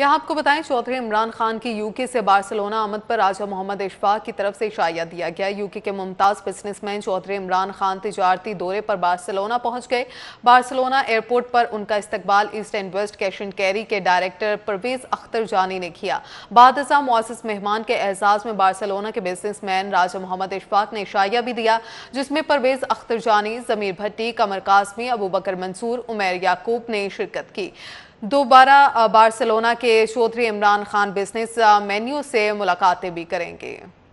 यहाँ आपको बताएं चौधरी इमरान खान की यूके से बार्सिलोना आमद पर राजा मोहम्मद इशफाक की तरफ से इशाया दिया गया यूके के मुमताज़ बिजनेसमैन चौधरी इमरान खान तजारती दौरे पर बार्सिलोना पहुंच गए बार्सिलोना एयरपोर्ट पर उनका इस्तकबाल East and West Cash and Carry के डायरेक्टर परवेज अख्तर जानी ने किया बाद मुआस मेहमान के एजाज में बार्सिलोना के बिजनेस राजा मोहम्मद इशफाक ने इशाया भी दिया जिसमें परवेज अख्तर जानी जमीर भट्टी कमर कासमी अबू बकर मंसूर उमेर याकूब ने शिरकत की दोबारा बार्सिलोना के चौधरी इमरान खान बिजनेस मेन्यू से मुलाकातें भी करेंगे